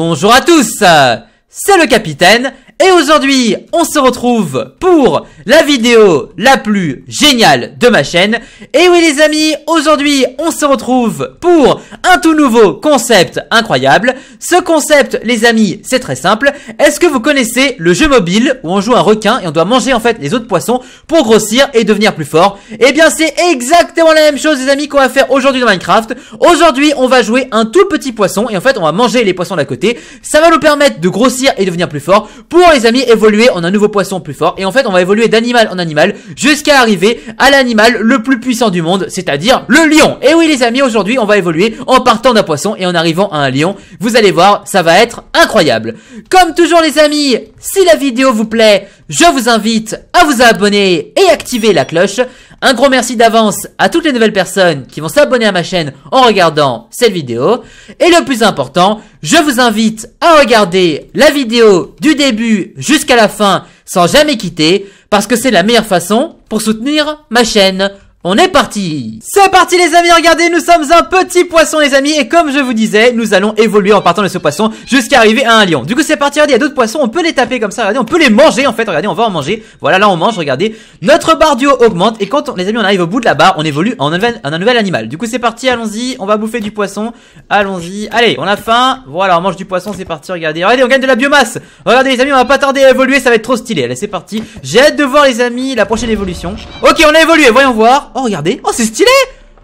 Bonjour à tous, c'est le capitaine et aujourd'hui, on se retrouve pour la vidéo la plus géniale de ma chaîne. Et oui les amis, aujourd'hui, on se retrouve pour un tout nouveau concept incroyable. Ce concept, les amis, c'est très simple. Est-ce que vous connaissez le jeu mobile où on joue un requin et on doit manger en fait les autres poissons pour grossir et devenir plus fort Eh bien, c'est exactement la même chose les amis qu'on va faire aujourd'hui dans Minecraft. Aujourd'hui, on va jouer un tout petit poisson et en fait, on va manger les poissons d'à côté. Ça va nous permettre de grossir et devenir plus fort pour les amis évoluer en un nouveau poisson plus fort. Et en fait, on va évoluer d'animal en animal jusqu'à arriver à l'animal le plus puissant du monde, c'est-à-dire le lion. Et oui les amis, aujourd'hui, on va évoluer en partant d'un poisson et en arrivant à un lion. Vous allez voir, ça va être incroyable. Comme toujours les amis, si la vidéo vous plaît, je vous invite à vous abonner et activer la cloche. Un gros merci d'avance à toutes les nouvelles personnes qui vont s'abonner à ma chaîne en regardant cette vidéo. Et le plus important, je vous invite à regarder la vidéo du début jusqu'à la fin sans jamais quitter parce que c'est la meilleure façon pour soutenir ma chaîne on est parti C'est parti les amis, regardez, nous sommes un petit poisson les amis, et comme je vous disais, nous allons évoluer en partant de ce poisson jusqu'à arriver à un lion. Du coup c'est parti, regardez, il y a d'autres poissons, on peut les taper comme ça, regardez, on peut les manger en fait, regardez, on va en manger. Voilà, là on mange, regardez, notre barre du haut augmente, et quand les amis on arrive au bout de la barre, on évolue en un nouvel, en un nouvel animal. Du coup c'est parti, allons-y, on va bouffer du poisson, allons-y, allez, on a faim, voilà, on mange du poisson, c'est parti, regardez, regardez, on gagne de la biomasse Regardez les amis, on va pas tarder à évoluer, ça va être trop stylé, allez c'est parti, j'ai hâte de voir les amis la prochaine évolution. Ok, on a évolué, voyons voir Oh, regardez. Oh, c'est stylé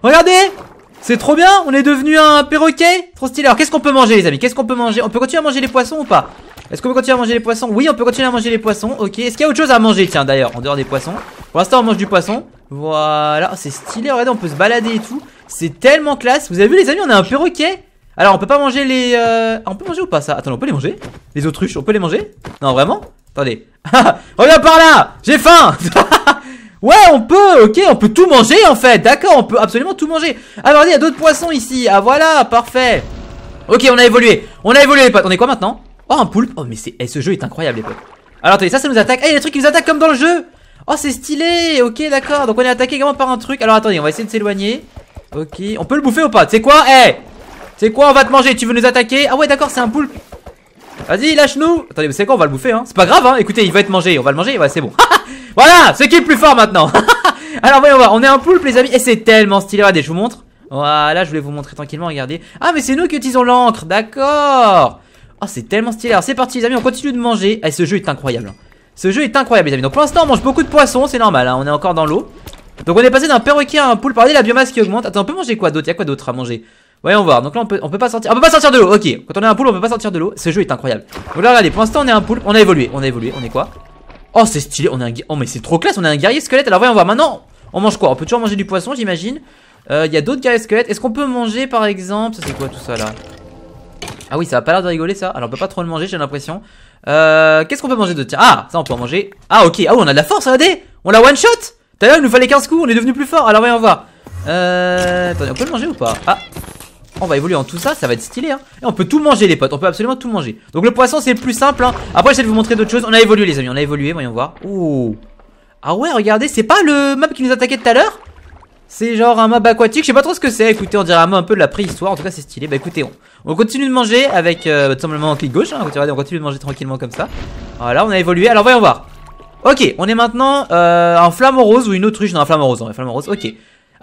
Regardez C'est trop bien On est devenu un perroquet Trop stylé. Alors, qu'est-ce qu'on peut manger, les amis Qu'est-ce qu'on peut manger On peut continuer à manger les poissons ou pas Est-ce qu'on peut continuer à manger les poissons Oui, on peut continuer à manger les poissons. Ok. Est-ce qu'il y a autre chose à manger, tiens, d'ailleurs, en dehors des poissons Pour l'instant, on mange du poisson. Voilà. Oh, c'est stylé. Regardez, on peut se balader et tout. C'est tellement classe. Vous avez vu, les amis, on a un perroquet alors on peut pas manger les... Euh, on peut manger ou pas ça Attends on peut les manger Les autruches on peut les manger Non vraiment Attendez Reviens par là J'ai faim Ouais, on peut, ok, on peut tout manger en fait. D'accord, on peut absolument tout manger. Ah, regardez, il y a d'autres poissons ici. Ah, voilà, parfait. Ok, on a évolué. On a évolué, les potes. On est quoi maintenant Oh, un poulpe. Oh, mais c'est, eh, ce jeu est incroyable, les potes. Alors, attendez, ça, ça nous attaque. Eh, il y a des trucs qui nous attaquent comme dans le jeu. Oh, c'est stylé. Ok, d'accord. Donc, on est attaqué également par un truc. Alors, attendez, on va essayer de s'éloigner. Ok, on peut le bouffer ou pas C'est quoi Eh C'est quoi On va te manger. Tu veux nous attaquer Ah, ouais, d'accord, c'est un poulpe. Vas-y, lâche-nous. Attendez, c'est quoi On va le bouffer, hein. C'est pas grave, hein. Écoutez, il va être mangé. On va le manger. c'est Voilà, c'est qui le plus fort maintenant Alors voyons voir, on est un poulpe les amis, et c'est tellement stylé, regardez, je vous montre. Voilà, je voulais vous montrer tranquillement, regardez. Ah mais c'est nous qui utilisons l'encre, d'accord Oh c'est tellement stylé, alors c'est parti les amis, on continue de manger. Et eh, ce jeu est incroyable. Ce jeu est incroyable les amis, donc pour l'instant on mange beaucoup de poissons, c'est normal, hein, on est encore dans l'eau. Donc on est passé d'un perroquet à un poulpe, regardez la biomasse qui augmente. Attends, on peut manger quoi d'autre y a quoi d'autre à manger Voyons voir, donc là on peut, pas sortir, on peut pas sortir de l'eau, ok Quand on est un poulpe on peut pas sortir de l'eau, ce jeu est incroyable Donc là regardez, pour l'instant on est un poulpe, on a évolué, on a évolué, on est quoi Oh, c'est stylé. On a un... Oh, mais c'est trop classe. On a un guerrier squelette. Alors, voyons voir. Maintenant, on mange quoi On peut toujours manger du poisson, j'imagine. Il euh, y a d'autres guerriers squelettes. Est-ce qu'on peut manger, par exemple Ça, c'est quoi tout ça là Ah oui, ça a pas l'air de rigoler ça. Alors, on peut pas trop le manger, j'ai l'impression. Euh, qu'est-ce qu'on peut manger d'autre Ah, ça, on peut en manger. Ah, ok. Ah, oui, on a de la force, regardez. On l'a one shot. D'ailleurs il nous fallait 15 coups. On est devenu plus fort. Alors, voyons voir. Euh. Attendez, on peut le manger ou pas Ah, on va évoluer en tout ça, ça va être stylé hein. Et on peut tout manger les potes, on peut absolument tout manger Donc le poisson c'est le plus simple hein. Après j'essaie de vous montrer d'autres choses, on a évolué les amis, on a évolué, voyons voir Ouh Ah ouais regardez, c'est pas le mob qui nous attaquait tout à l'heure c'est genre un mob aquatique, je sais pas trop ce que c'est, écoutez on dirait un mob un peu de la préhistoire, en tout cas c'est stylé Bah écoutez, on, continue de manger avec euh, tout simplement clic gauche, hein. on continue de manger tranquillement comme ça Voilà, on a évolué, alors voyons voir Ok, on est maintenant euh, en flamme rose ou une autruche, dans un flamme rose, un flamme rose, ok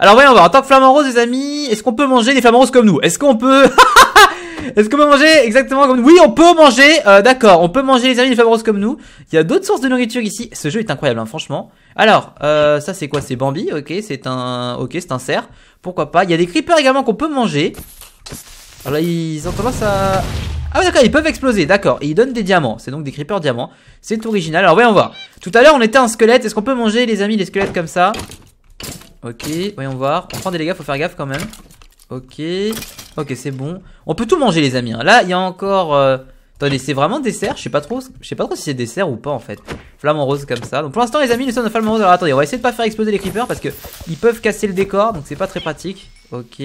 alors voyons voir, en tant que en rose les amis, est-ce qu'on peut manger des flamants roses comme nous Est-ce qu'on peut... Est-ce qu'on peut manger exactement comme nous Oui, on peut manger, euh, d'accord, on peut manger les amis des flamants roses comme nous. Il y a d'autres sources de nourriture ici. Ce jeu est incroyable, hein, franchement. Alors, euh, ça c'est quoi C'est Bambi, ok, c'est un... Ok, c'est un cerf. Pourquoi pas Il y a des creepers également qu'on peut manger. Alors là, ils ont tendance à... Ah d'accord ils peuvent exploser d'accord et ils donnent des diamants c'est donc des creepers diamants c'est original alors voyons voir tout à l'heure on était un squelette est-ce qu'on peut manger les amis les squelettes comme ça Ok, voyons voir. On prend des dégâts, faut faire gaffe quand même. Ok, ok, c'est bon. On peut tout manger, les amis. Hein. Là, il y a encore. Euh, attendez, c'est vraiment dessert Je sais pas trop, je sais pas trop si c'est dessert ou pas en fait. Flamme en rose comme ça. Donc pour l'instant, les amis, nous sommes dans Flamme en rose. Alors attendez, on va essayer de pas faire exploser les creepers parce que ils peuvent casser le décor, donc c'est pas très pratique. Ok.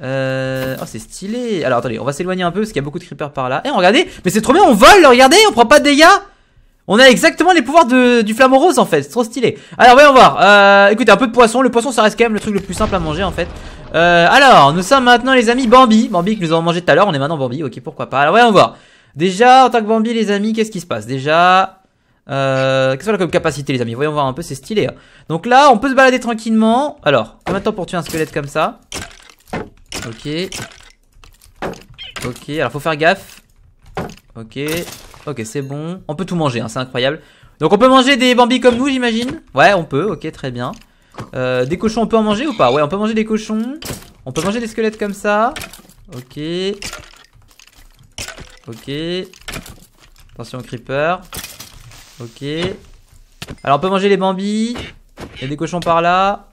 Euh... Oh, c'est stylé. Alors attendez, on va s'éloigner un peu parce qu'il y a beaucoup de creepers par là. Eh, regardez, mais c'est trop bien, on vole, regardez, on prend pas de dégâts. On a exactement les pouvoirs de, du flamant rose en fait, c'est trop stylé. Alors voyons voir, euh, écoutez un peu de poisson, le poisson ça reste quand même le truc le plus simple à manger en fait. Euh, alors, nous sommes maintenant les amis Bambi, Bambi que nous avons mangé tout à l'heure, on est maintenant Bambi, ok pourquoi pas. Alors voyons voir, déjà en tant que Bambi les amis, qu'est-ce qui se passe Déjà, euh, qu'est-ce qu'on a comme capacité les amis, voyons voir un peu, c'est stylé. Hein. Donc là on peut se balader tranquillement, alors, combien de temps pour tuer un squelette comme ça Ok, ok, alors faut faire gaffe. Ok. Ok, c'est bon. On peut tout manger, hein, c'est incroyable. Donc on peut manger des bambis comme nous, j'imagine Ouais, on peut, ok, très bien. Euh, des cochons, on peut en manger ou pas Ouais, on peut manger des cochons. On peut manger des squelettes comme ça. Ok. Ok. Attention, creeper. Ok. Alors, on peut manger les bambis. Il y a des cochons par là.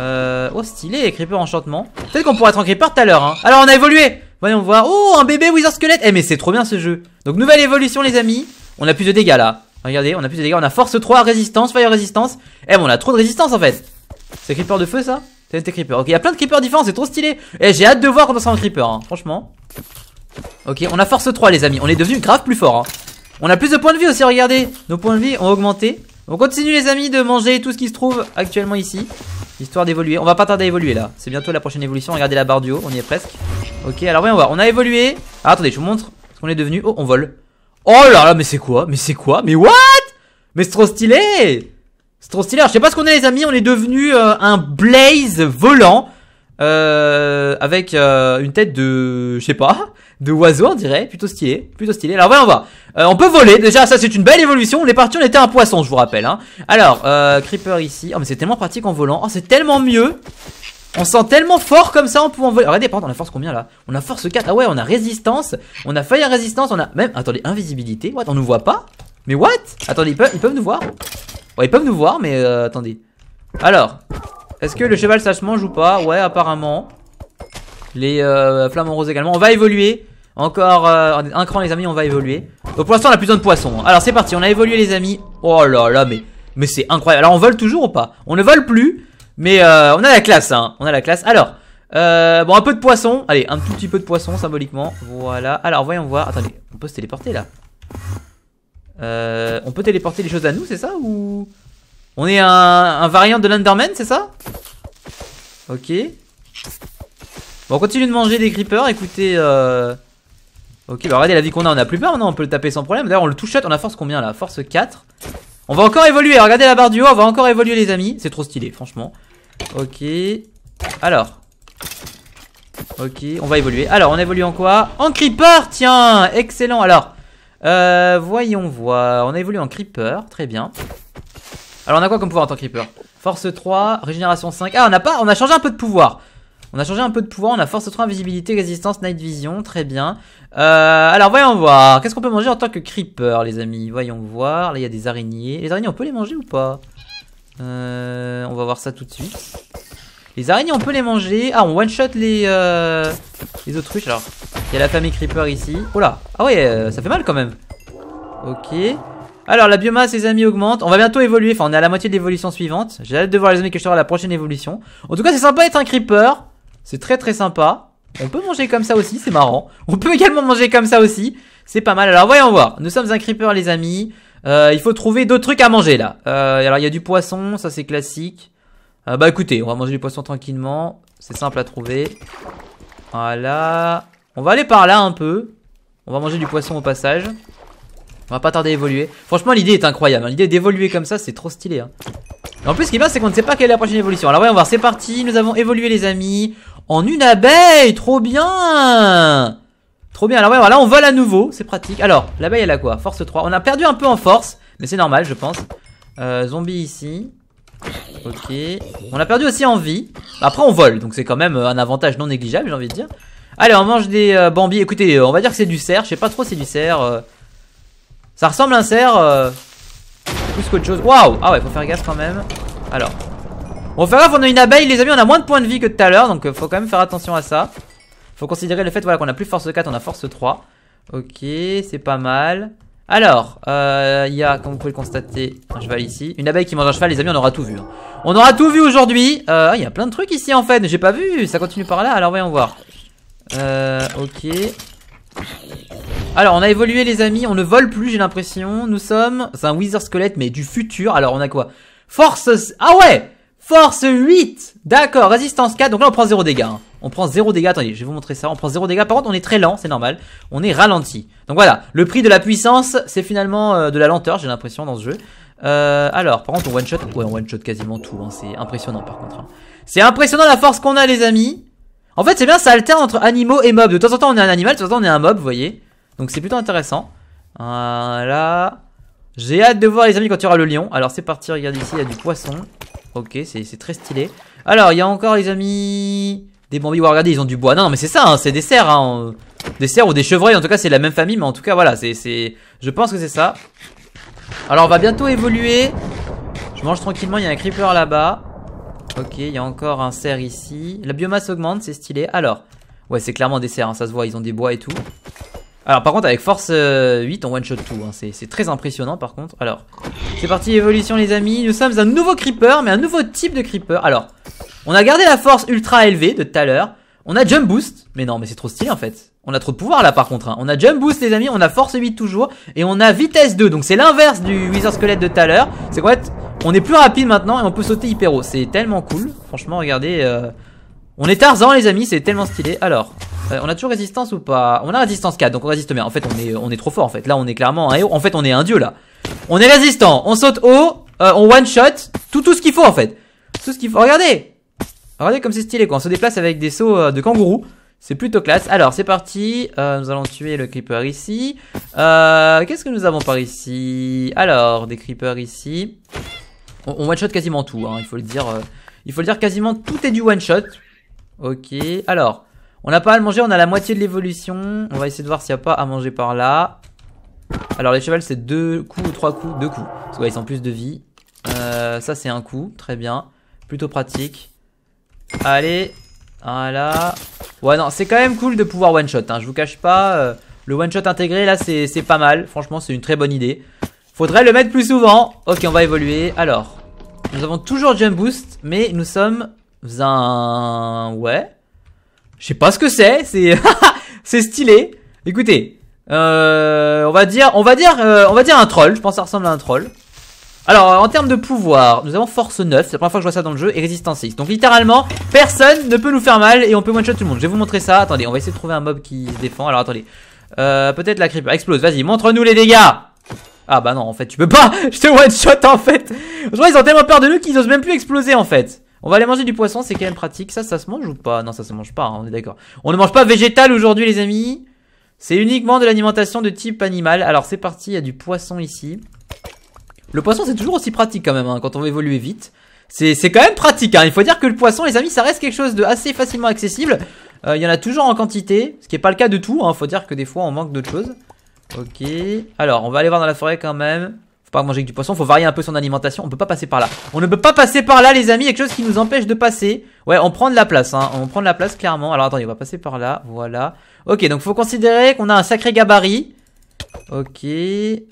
Euh, oh, stylé, creeper enchantement. Peut-être qu'on pourrait être en creeper tout à l'heure. Hein. Alors, on a évolué Voyons voir. Oh, un bébé Wizard Squelette Eh, mais c'est trop bien ce jeu. Donc, nouvelle évolution, les amis. On a plus de dégâts là. Regardez, on a plus de dégâts. On a force 3, résistance, fire résistance. Eh, mais on a trop de résistance en fait. C'est creeper de feu ça C'est creeper. Ok, il y a plein de creepers différents, c'est trop stylé. Eh j'ai hâte de voir qu'on on sera en creeper, hein, franchement. Ok, on a force 3, les amis. On est devenu grave plus fort. Hein. On a plus de points de vie aussi, regardez. Nos points de vie ont augmenté. On continue, les amis, de manger tout ce qui se trouve actuellement ici. Histoire d'évoluer. On va pas tarder à évoluer là. C'est bientôt la prochaine évolution. Regardez la barre du haut, on y est presque. Ok, alors voyons voir. On a évolué. Ah, attendez, je vous montre ce qu'on est devenu. Oh, on vole. Oh là là, mais c'est quoi Mais c'est quoi Mais what Mais c'est trop stylé C'est trop stylé. Alors, je sais pas ce qu'on est, les amis. On est devenu euh, un Blaze volant. Euh, avec euh, une tête de, je sais pas, de oiseau on dirait, plutôt stylé, plutôt stylé. Alors voyons voir, euh, on peut voler, déjà ça c'est une belle évolution, on est parti, on était un poisson je vous rappelle. Hein. Alors, Creeper ici, oh mais c'est tellement pratique en volant, oh c'est tellement mieux, on sent tellement fort comme ça, on peut envoyer. Regardez, par on a force combien là On a force 4. Ah ouais, on a résistance. On a faille à résistance. On a même. Attendez, invisibilité. What On nous voit pas Mais what Attendez, ils peuvent, ils peuvent nous voir Ouais, ils peuvent nous voir, mais euh, attendez. Alors, est-ce que le cheval ça mange ou pas Ouais, apparemment. Les euh, flamants roses également. On va évoluer. Encore euh, un cran, les amis, on va évoluer. Donc pour l'instant, on a plus besoin de poissons. Alors c'est parti, on a évolué, les amis. Oh là là, mais, mais c'est incroyable. Alors on vole toujours ou pas On ne vole plus. Mais euh, on a la classe, hein. On a la classe. Alors, euh, bon, un peu de poisson. Allez, un tout petit peu de poisson symboliquement. Voilà. Alors, voyons voir. Attendez, on peut se téléporter là. Euh, on peut téléporter les choses à nous, c'est ça Ou. On est un, variant de l'Enderman, c'est ça Ok. Bon, on continue de manger des creepers. Écoutez. Euh... Ok, bah regardez la vie qu'on a. On a plus peur, non On peut le taper sans problème. D'ailleurs, on le touche On a force combien là Force 4. On va encore évoluer, regardez la barre du haut, on va encore évoluer les amis, c'est trop stylé franchement. Ok. Alors. Ok, on va évoluer. Alors, on évolue en quoi En creeper, tiens Excellent, alors. Euh, voyons voir. On a évolué en creeper, très bien. Alors, on a quoi comme pouvoir en tant que creeper Force 3, régénération 5. Ah, on a pas, on a changé un peu de pouvoir. On a changé un peu de pouvoir, on a force 3, invisibilité, résistance, night vision, très bien. Euh, alors, voyons voir. Qu'est-ce qu'on peut manger en tant que creeper, les amis Voyons voir. Là, il y a des araignées. Les araignées, on peut les manger ou pas euh, on va voir ça tout de suite. Les araignées, on peut les manger. Ah, on one-shot les, euh, les autruches, alors. Il y a la famille Creeper ici. Oh là Ah ouais, euh, ça fait mal quand même. Ok. Alors, la biomasse, les amis, augmente. On va bientôt évoluer. Enfin, on est à la moitié de l'évolution suivante. J'ai hâte de voir, les amis, que je serai à la prochaine évolution. En tout cas, c'est sympa d'être un Creeper. C'est très, très sympa. On peut manger comme ça aussi, c'est marrant. On peut également manger comme ça aussi. C'est pas mal. Alors, voyons voir. Nous sommes un Creeper, les amis. Euh, il faut trouver d'autres trucs à manger là. Euh, alors il y a du poisson, ça c'est classique. Euh, bah écoutez, on va manger du poisson tranquillement. C'est simple à trouver. Voilà. On va aller par là un peu. On va manger du poisson au passage. On va pas tarder à évoluer. Franchement l'idée est incroyable. Hein. L'idée d'évoluer comme ça c'est trop stylé. Hein. en plus ce qui est bien c'est qu'on ne sait pas quelle est la prochaine évolution. Alors voyons voir, c'est parti. Nous avons évolué les amis. En une abeille, trop bien Trop bien, alors ouais, voilà, on vole à nouveau, c'est pratique. Alors, l'abeille, elle a quoi Force 3. On a perdu un peu en force, mais c'est normal, je pense. Euh, zombie ici. Ok. On a perdu aussi en vie. Bah, après, on vole, donc c'est quand même euh, un avantage non négligeable, j'ai envie de dire. Allez, on mange des euh, bambis. Écoutez, on va dire que c'est du cerf. Je sais pas trop si c'est du cerf. Ça ressemble à un cerf. Plus qu'autre chose. Waouh Ah ouais, faut faire gaffe quand même. Alors. On faire gaffe, on a une abeille, les amis. On a moins de points de vie que tout à l'heure. Donc, faut quand même faire attention à ça. Faut considérer le fait voilà, qu'on a plus force 4, on a force 3. Ok, c'est pas mal. Alors, euh, il y a, comme vous pouvez le constater, un cheval ici. Une abeille qui mange un cheval, les amis, on aura tout vu. Hein. On aura tout vu aujourd'hui. Euh, il y a plein de trucs ici, en fait. J'ai pas vu. Ça continue par là. Alors, voyons voir. Euh, ok. Alors, on a évolué, les amis. On ne vole plus, j'ai l'impression. Nous sommes... C'est un wizard Squelette, mais du futur. Alors, on a quoi Force... Ah ouais Force 8 D'accord, résistance 4. Donc là, on prend 0 dégâts. Hein on prend zéro dégâts. Attendez, je vais vous montrer ça. On prend zéro dégâts. Par contre, on est très lent, c'est normal. On est ralenti. Donc voilà, le prix de la puissance, c'est finalement euh, de la lenteur, j'ai l'impression, dans ce jeu. Euh, alors, par contre, on one-shot. Ouais, on one-shot quasiment tout. Hein. C'est impressionnant, par contre. Hein. C'est impressionnant la force qu'on a, les amis. En fait, c'est bien, ça alterne entre animaux et mobs. De temps en temps, on est un animal, de temps en temps, on est un mob, vous voyez. Donc, c'est plutôt intéressant. Voilà. J'ai hâte de voir, les amis, quand il y aura le lion. Alors, c'est parti, Regarde ici, il y a du poisson. Ok, c'est très stylé. Alors, il y a encore, les amis... Des bambis, regardez, ils ont du bois. Non, mais c'est ça, hein, c'est des cerfs. Hein, des cerfs ou des chevreuils, en tout cas, c'est la même famille, mais en tout cas, voilà, c'est. Je pense que c'est ça. Alors, on va bientôt évoluer. Je mange tranquillement, il y a un creeper là-bas. Ok, il y a encore un cerf ici. La biomasse augmente, c'est stylé. Alors, ouais, c'est clairement des cerfs, hein, ça se voit, ils ont des bois et tout. Alors par contre avec force 8 euh, on one shot tout, c'est très impressionnant par contre. Alors c'est parti évolution les amis, nous sommes un nouveau creeper mais un nouveau type de creeper. Alors on a gardé la force ultra élevée de tout à l'heure. On a jump boost. Mais non, mais c'est trop stylé en fait. On a trop de pouvoir là par contre. Hein. On a jump boost les amis, on a force 8 toujours. Et on a vitesse 2. Donc c'est l'inverse du wizard Squelette de tout à l'heure. C'est quoi On est plus rapide maintenant et on peut sauter hyper haut. C'est tellement cool. Franchement, regardez. Euh, on est Tarzan les amis, c'est tellement stylé. Alors, euh, on a toujours résistance ou pas On a résistance 4, donc on résiste bien. En fait, on est, on est trop fort en fait. Là, on est clairement un En fait, on est un dieu là. On est résistant, on saute haut, euh, on one shot, tout, tout ce qu'il faut en fait. Tout ce qu'il faut. Regardez Regardez comme c'est stylé quoi, on se déplace avec des sauts euh, de kangourou. C'est plutôt classe. Alors, c'est parti. Euh, nous allons tuer le creeper ici. Euh, qu'est-ce que nous avons par ici Alors, des creepers ici. On, one-shot quasiment tout, hein, il faut le dire. il faut le dire, quasiment tout est du one-shot. Ok, alors. On n'a pas à le manger, on a la moitié de l'évolution. On va essayer de voir s'il n'y a pas à manger par là. Alors, les chevals, c'est deux coups ou trois coups Deux coups. Parce qu'ils ont plus de vie. ça, c'est un coup. Très bien. Plutôt pratique. Allez, voilà. Ouais, non, c'est quand même cool de pouvoir one-shot, hein, je vous cache pas. Euh, le one-shot intégré, là, c'est pas mal. Franchement, c'est une très bonne idée. Faudrait le mettre plus souvent. Ok, on va évoluer. Alors, nous avons toujours Jump Boost, mais nous sommes un... Ouais. Je sais pas ce que c'est, c'est... c'est stylé. Écoutez, euh, on va dire, on va dire, euh, on va dire un troll. Je pense que ça ressemble à un troll. Alors, en termes de pouvoir, nous avons force 9, c'est la première fois que je vois ça dans le jeu, et résistance 6. Donc, littéralement, personne ne peut nous faire mal et on peut one-shot tout le monde. Je vais vous montrer ça. Attendez, on va essayer de trouver un mob qui se défend. Alors, attendez. Euh, peut-être la creeper explose. Vas-y, montre-nous les dégâts. Ah bah non, en fait, tu peux pas. Je te one-shot en fait. Je vois, ils ont tellement peur de nous qu'ils osent même plus exploser en fait. On va aller manger du poisson, c'est quand même pratique. Ça, ça se mange ou pas Non, ça se mange pas, hein, on est d'accord. On ne mange pas végétal aujourd'hui, les amis. C'est uniquement de l'alimentation de type animal. Alors, c'est parti, il y a du poisson ici. Le poisson, c'est toujours aussi pratique quand même, hein, quand on veut évoluer vite. C'est quand même pratique, hein. il faut dire que le poisson, les amis, ça reste quelque chose de assez facilement accessible. Euh, il y en a toujours en quantité, ce qui n'est pas le cas de tout, il hein. faut dire que des fois on manque d'autres choses. Ok, alors on va aller voir dans la forêt quand même. Faut pas manger que du poisson, faut varier un peu son alimentation, on peut pas passer par là. On ne peut pas passer par là les amis, il y a quelque chose qui nous empêche de passer. Ouais, on prend de la place, hein. on prend de la place clairement. Alors attendez, on va passer par là, voilà. Ok, donc faut considérer qu'on a un sacré gabarit. Ok,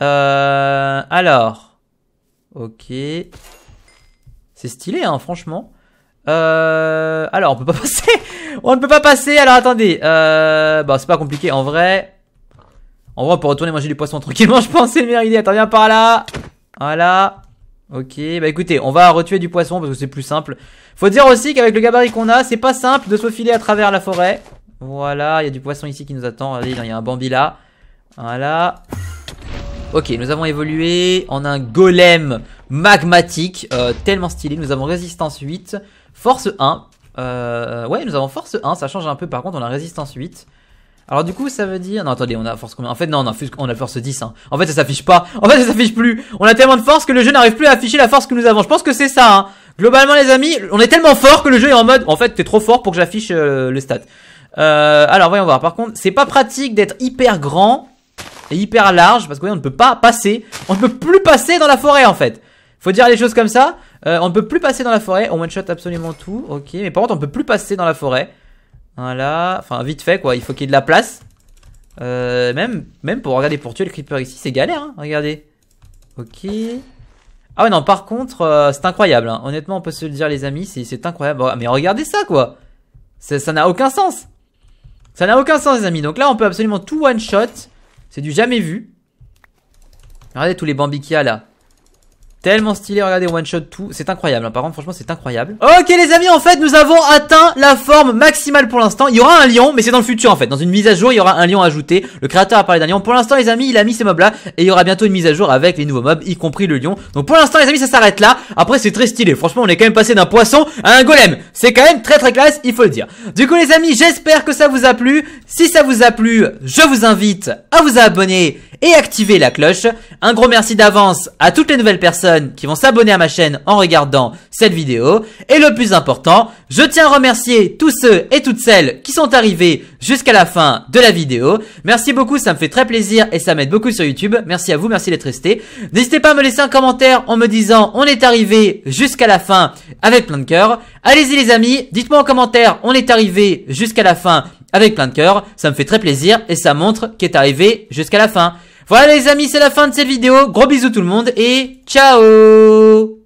euh... alors... Ok. C'est stylé, hein, franchement. Euh... Alors, on peut pas passer. on ne peut pas passer. Alors, attendez. Euh... Bah, c'est pas compliqué. En vrai... En vrai, on peut retourner manger du poisson tranquillement, je pense. C'est une meilleure idée. Attends, viens par là. Voilà. Ok. Bah, écoutez, on va retuer du poisson parce que c'est plus simple. Faut dire aussi qu'avec le gabarit qu'on a, c'est pas simple de se filer à travers la forêt. Voilà. Il y a du poisson ici qui nous attend. Allez, il y a un Bambi là. Voilà. Ok, nous avons évolué en un golem magmatique, euh, tellement stylé. Nous avons résistance 8, force 1. Euh, ouais, nous avons force 1, ça change un peu. Par contre, on a résistance 8. Alors du coup, ça veut dire... Non, attendez, on a force combien En fait, non, on a, force 10. Hein. En fait, ça s'affiche pas. En fait, ça s'affiche plus. On a tellement de force que le jeu n'arrive plus à afficher la force que nous avons. Je pense que c'est ça. Hein. Globalement, les amis, on est tellement fort que le jeu est en mode... En fait, t'es trop fort pour que j'affiche euh, le stat. Euh, alors, voyons voir. Par contre, c'est pas pratique d'être hyper grand est hyper large parce voyez on ne peut pas passer. On ne peut plus passer dans la forêt en fait. Faut dire les choses comme ça. Euh, on ne peut plus passer dans la forêt. On one shot absolument tout. Ok. Mais par contre, on peut plus passer dans la forêt. Voilà. Enfin, vite fait quoi. Il faut qu'il y ait de la place. Euh, même, même pour regarder pour tuer le creeper ici, c'est galère. Hein regardez. Ok. Ah ouais non. Par contre, euh, c'est incroyable. Hein. Honnêtement, on peut se le dire les amis, c'est incroyable. Mais regardez ça quoi. Ça n'a aucun sens. Ça n'a aucun sens les amis. Donc là, on peut absolument tout one shot. C'est du jamais vu. Regardez tous les bambi qu'il y a là. Tellement stylé, regardez, one shot tout, c'est incroyable, hein. par contre franchement c'est incroyable. Ok les amis, en fait nous avons atteint la forme maximale pour l'instant, il y aura un lion, mais c'est dans le futur en fait, dans une mise à jour il y aura un lion ajouté, le créateur a parlé d'un lion, pour l'instant les amis il a mis ces mobs là, et il y aura bientôt une mise à jour avec les nouveaux mobs, y compris le lion. Donc pour l'instant les amis ça s'arrête là, après c'est très stylé, franchement on est quand même passé d'un poisson à un golem, c'est quand même très très classe, il faut le dire. Du coup les amis, j'espère que ça vous a plu, si ça vous a plu, je vous invite à vous abonner et activer la cloche. Un gros merci d'avance à toutes les nouvelles personnes qui vont s'abonner à ma chaîne en regardant cette vidéo. Et le plus important, je tiens à remercier tous ceux et toutes celles qui sont arrivés jusqu'à la fin de la vidéo. Merci beaucoup, ça me fait très plaisir et ça m'aide beaucoup sur YouTube. Merci à vous, merci d'être resté. N'hésitez pas à me laisser un commentaire en me disant on est arrivé jusqu'à la fin avec plein de cœur. Allez-y les amis, dites-moi en commentaire on est arrivé jusqu'à la fin avec plein de cœur. Ça me fait très plaisir et ça montre qu'est arrivé jusqu'à la fin. Voilà les amis, c'est la fin de cette vidéo. Gros bisous tout le monde et ciao